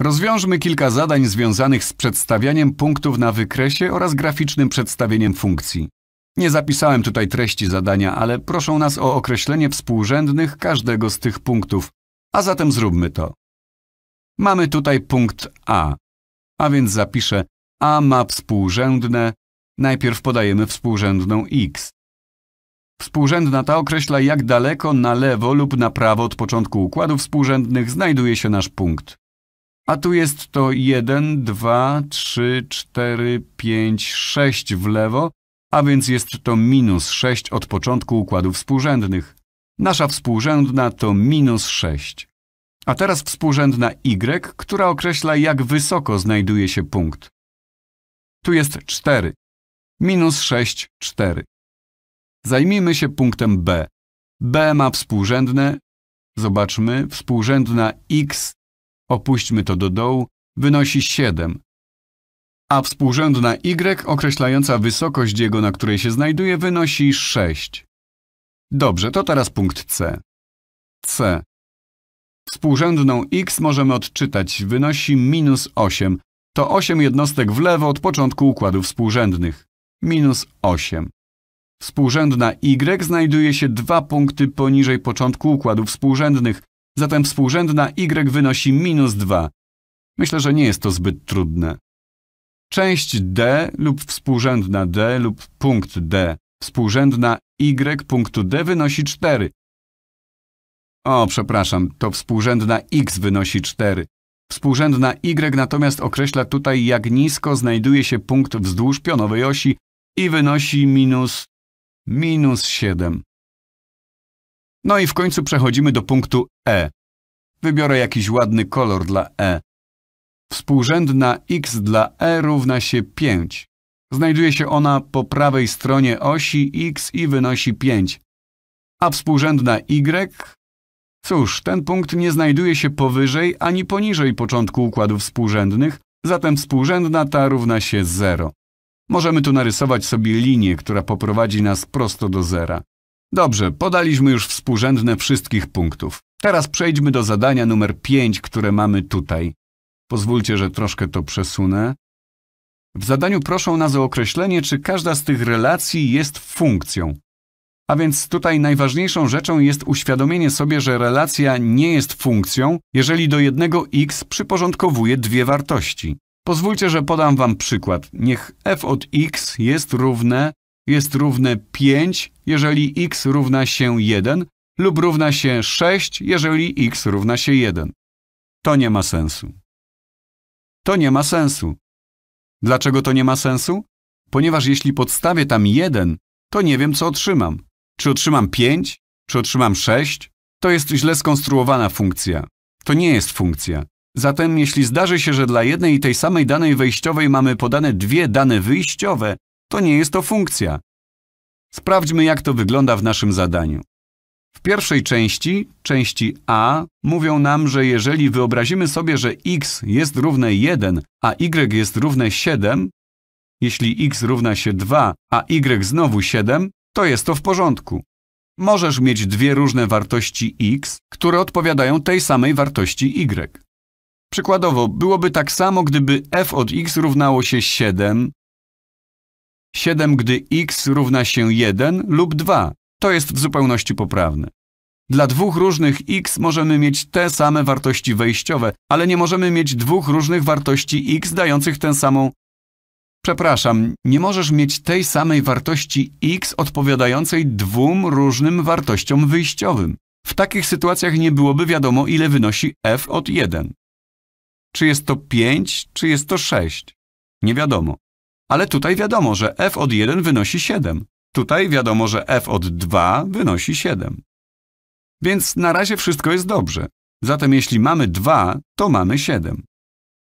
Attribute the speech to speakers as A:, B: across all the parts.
A: Rozwiążmy kilka zadań związanych z przedstawianiem punktów na wykresie oraz graficznym przedstawieniem funkcji. Nie zapisałem tutaj treści zadania, ale proszą nas o określenie współrzędnych każdego z tych punktów, a zatem zróbmy to. Mamy tutaj punkt A, a więc zapiszę A ma współrzędne, najpierw podajemy współrzędną x. Współrzędna ta określa jak daleko na lewo lub na prawo od początku układów współrzędnych znajduje się nasz punkt. A tu jest to 1, 2, 3, 4, 5, 6 w lewo, a więc jest to minus 6 od początku układów współrzędnych. Nasza współrzędna to minus 6. A teraz współrzędna y, która określa, jak wysoko znajduje się punkt. Tu jest 4. Minus 6, 4. Zajmijmy się punktem B. B ma współrzędne, zobaczmy, współrzędna x opuśćmy to do dołu, wynosi 7, a współrzędna y określająca wysokość jego, na której się znajduje, wynosi 6. Dobrze, to teraz punkt C. C. Współrzędną x możemy odczytać, wynosi minus 8. To 8 jednostek w lewo od początku układu współrzędnych. Minus 8. Współrzędna y znajduje się dwa punkty poniżej początku układów współrzędnych, Zatem współrzędna y wynosi minus 2. Myślę, że nie jest to zbyt trudne. Część d lub współrzędna d lub punkt d współrzędna y punktu d wynosi 4. O, przepraszam, to współrzędna x wynosi 4. Współrzędna y natomiast określa tutaj, jak nisko znajduje się punkt wzdłuż pionowej osi i wynosi minus, minus 7. No i w końcu przechodzimy do punktu E. Wybiorę jakiś ładny kolor dla E. Współrzędna x dla E równa się 5. Znajduje się ona po prawej stronie osi x i wynosi 5. A współrzędna y? Cóż, ten punkt nie znajduje się powyżej ani poniżej początku układów współrzędnych, zatem współrzędna ta równa się 0. Możemy tu narysować sobie linię, która poprowadzi nas prosto do zera. Dobrze, podaliśmy już współrzędne wszystkich punktów. Teraz przejdźmy do zadania numer 5, które mamy tutaj. Pozwólcie, że troszkę to przesunę. W zadaniu proszą nas o określenie, czy każda z tych relacji jest funkcją. A więc tutaj najważniejszą rzeczą jest uświadomienie sobie, że relacja nie jest funkcją, jeżeli do jednego x przyporządkowuje dwie wartości. Pozwólcie, że podam wam przykład. Niech f od x jest równe jest równe 5, jeżeli x równa się 1 lub równa się 6, jeżeli x równa się 1. To nie ma sensu. To nie ma sensu. Dlaczego to nie ma sensu? Ponieważ jeśli podstawię tam 1, to nie wiem, co otrzymam. Czy otrzymam 5? Czy otrzymam 6? To jest źle skonstruowana funkcja. To nie jest funkcja. Zatem jeśli zdarzy się, że dla jednej i tej samej danej wejściowej mamy podane dwie dane wyjściowe, to nie jest to funkcja. Sprawdźmy, jak to wygląda w naszym zadaniu. W pierwszej części, części a, mówią nam, że jeżeli wyobrazimy sobie, że x jest równe 1, a y jest równe 7, jeśli x równa się 2, a y znowu 7, to jest to w porządku. Możesz mieć dwie różne wartości x, które odpowiadają tej samej wartości y. Przykładowo, byłoby tak samo, gdyby f od x równało się 7, 7, gdy x równa się 1 lub 2. To jest w zupełności poprawne. Dla dwóch różnych x możemy mieć te same wartości wejściowe, ale nie możemy mieć dwóch różnych wartości x dających tę samą... Przepraszam, nie możesz mieć tej samej wartości x odpowiadającej dwóm różnym wartościom wyjściowym. W takich sytuacjach nie byłoby wiadomo, ile wynosi f od 1. Czy jest to 5, czy jest to 6? Nie wiadomo. Ale tutaj wiadomo, że f od 1 wynosi 7. Tutaj wiadomo, że f od 2 wynosi 7. Więc na razie wszystko jest dobrze. Zatem jeśli mamy 2, to mamy 7.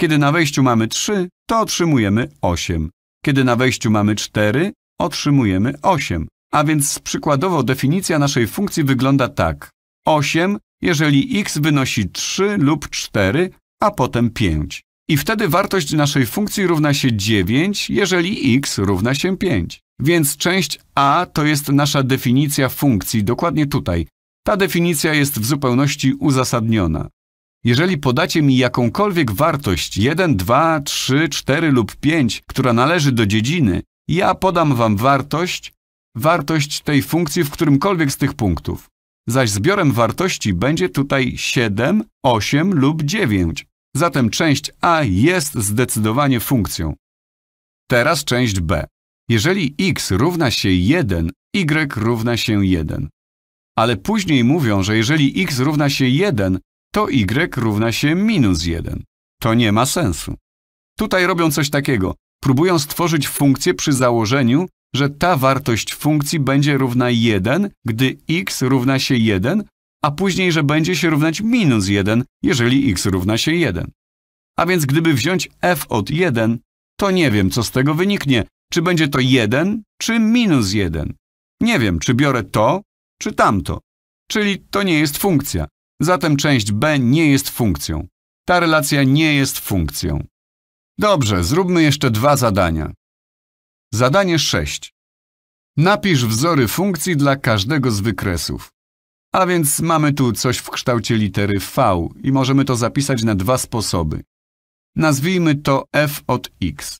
A: Kiedy na wejściu mamy 3, to otrzymujemy 8. Kiedy na wejściu mamy 4, otrzymujemy 8. A więc przykładowo definicja naszej funkcji wygląda tak. 8, jeżeli x wynosi 3 lub 4, a potem 5. I wtedy wartość naszej funkcji równa się 9, jeżeli x równa się 5. Więc część a to jest nasza definicja funkcji, dokładnie tutaj. Ta definicja jest w zupełności uzasadniona. Jeżeli podacie mi jakąkolwiek wartość 1, 2, 3, 4 lub 5, która należy do dziedziny, ja podam wam wartość, wartość tej funkcji w którymkolwiek z tych punktów. Zaś zbiorem wartości będzie tutaj 7, 8 lub 9. Zatem część A jest zdecydowanie funkcją. Teraz część B. Jeżeli x równa się 1, y równa się 1. Ale później mówią, że jeżeli x równa się 1, to y równa się minus 1. To nie ma sensu. Tutaj robią coś takiego. Próbują stworzyć funkcję przy założeniu, że ta wartość funkcji będzie równa 1, gdy x równa się 1, a później, że będzie się równać minus 1, jeżeli x równa się 1. A więc gdyby wziąć f od 1, to nie wiem, co z tego wyniknie. Czy będzie to 1, czy minus 1. Nie wiem, czy biorę to, czy tamto. Czyli to nie jest funkcja. Zatem część b nie jest funkcją. Ta relacja nie jest funkcją. Dobrze, zróbmy jeszcze dwa zadania. Zadanie 6. Napisz wzory funkcji dla każdego z wykresów. A więc mamy tu coś w kształcie litery V i możemy to zapisać na dwa sposoby. Nazwijmy to f od x.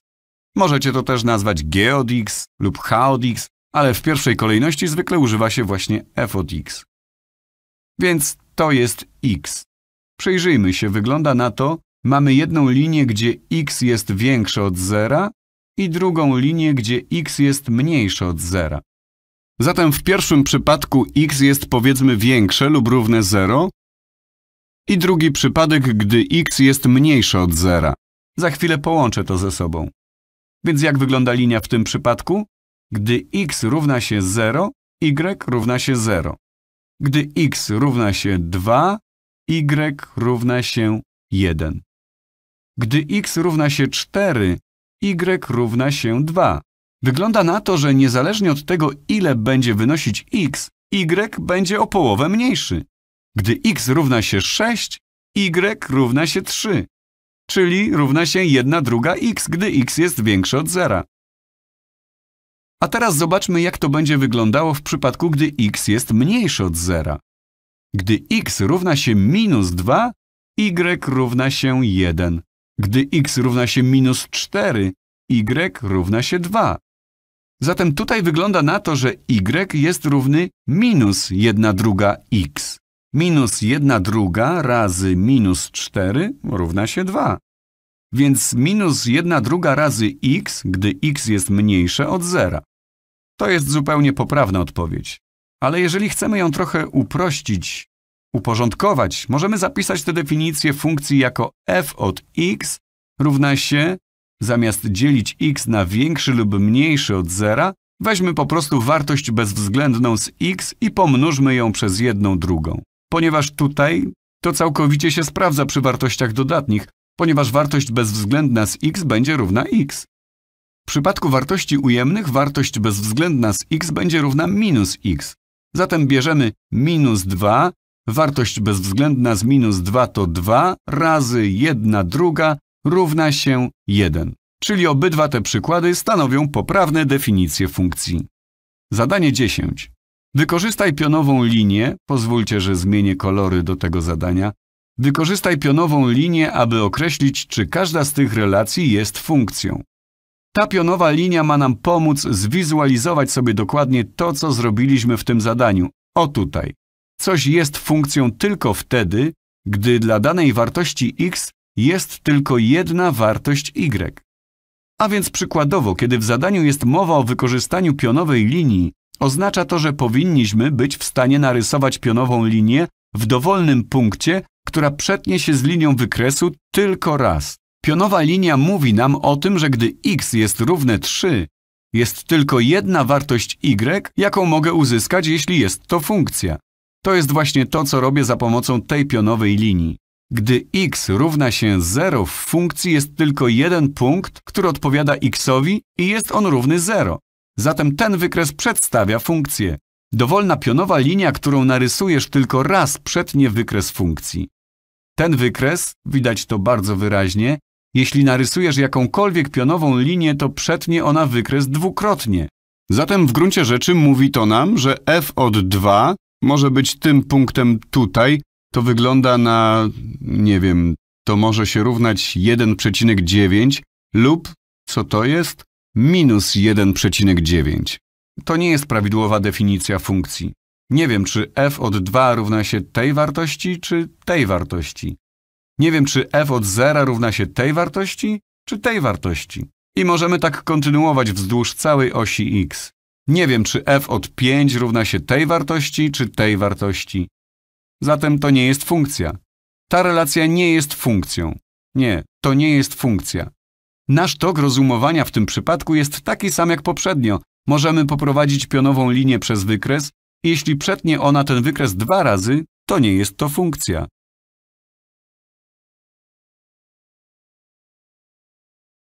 A: Możecie to też nazwać g od x lub h od x, ale w pierwszej kolejności zwykle używa się właśnie f od x. Więc to jest x. Przyjrzyjmy się, wygląda na to, mamy jedną linię, gdzie x jest większe od zera i drugą linię, gdzie x jest mniejsze od zera. Zatem w pierwszym przypadku x jest powiedzmy większe lub równe 0 i drugi przypadek, gdy x jest mniejsze od zera. Za chwilę połączę to ze sobą. Więc jak wygląda linia w tym przypadku? Gdy x równa się 0, y równa się 0. Gdy x równa się 2, y równa się 1. Gdy x równa się 4, y równa się 2. Wygląda na to, że niezależnie od tego, ile będzie wynosić x, y będzie o połowę mniejszy. Gdy x równa się 6, y równa się 3, czyli równa się 1 druga x, gdy x jest większe od zera. A teraz zobaczmy, jak to będzie wyglądało w przypadku, gdy x jest mniejsze od zera. Gdy x równa się minus 2, y równa się 1. Gdy x równa się minus 4, y równa się 2. Zatem tutaj wygląda na to, że y jest równy minus 1 druga x. Minus 1 druga razy minus 4 równa się 2. Więc minus 1 druga razy x, gdy x jest mniejsze od zera. To jest zupełnie poprawna odpowiedź. Ale jeżeli chcemy ją trochę uprościć, uporządkować, możemy zapisać tę definicję funkcji jako f od x równa się Zamiast dzielić x na większy lub mniejszy od zera, weźmy po prostu wartość bezwzględną z x i pomnóżmy ją przez jedną drugą. Ponieważ tutaj to całkowicie się sprawdza przy wartościach dodatnich, ponieważ wartość bezwzględna z x będzie równa x. W przypadku wartości ujemnych wartość bezwzględna z x będzie równa minus x. Zatem bierzemy minus 2, wartość bezwzględna z minus 2 to 2 razy 1 druga równa się 1, czyli obydwa te przykłady stanowią poprawne definicje funkcji. Zadanie 10. Wykorzystaj pionową linię, pozwólcie, że zmienię kolory do tego zadania. Wykorzystaj pionową linię, aby określić, czy każda z tych relacji jest funkcją. Ta pionowa linia ma nam pomóc zwizualizować sobie dokładnie to, co zrobiliśmy w tym zadaniu. O tutaj. Coś jest funkcją tylko wtedy, gdy dla danej wartości x jest tylko jedna wartość y. A więc przykładowo, kiedy w zadaniu jest mowa o wykorzystaniu pionowej linii, oznacza to, że powinniśmy być w stanie narysować pionową linię w dowolnym punkcie, która przetnie się z linią wykresu tylko raz. Pionowa linia mówi nam o tym, że gdy x jest równe 3, jest tylko jedna wartość y, jaką mogę uzyskać, jeśli jest to funkcja. To jest właśnie to, co robię za pomocą tej pionowej linii. Gdy x równa się 0 w funkcji jest tylko jeden punkt, który odpowiada xowi i jest on równy 0. Zatem ten wykres przedstawia funkcję. Dowolna pionowa linia, którą narysujesz tylko raz przetnie wykres funkcji. Ten wykres, widać to bardzo wyraźnie, jeśli narysujesz jakąkolwiek pionową linię, to przetnie ona wykres dwukrotnie. Zatem w gruncie rzeczy mówi to nam, że f od 2 może być tym punktem tutaj, to wygląda na, nie wiem, to może się równać 1,9 lub, co to jest, minus 1,9. To nie jest prawidłowa definicja funkcji. Nie wiem, czy f od 2 równa się tej wartości, czy tej wartości. Nie wiem, czy f od 0 równa się tej wartości, czy tej wartości. I możemy tak kontynuować wzdłuż całej osi x. Nie wiem, czy f od 5 równa się tej wartości, czy tej wartości. Zatem to nie jest funkcja. Ta relacja nie jest funkcją. Nie, to nie jest funkcja. Nasz tok rozumowania w tym przypadku jest taki sam jak poprzednio. Możemy poprowadzić pionową linię przez wykres. Jeśli przetnie ona ten wykres dwa razy, to nie jest to funkcja.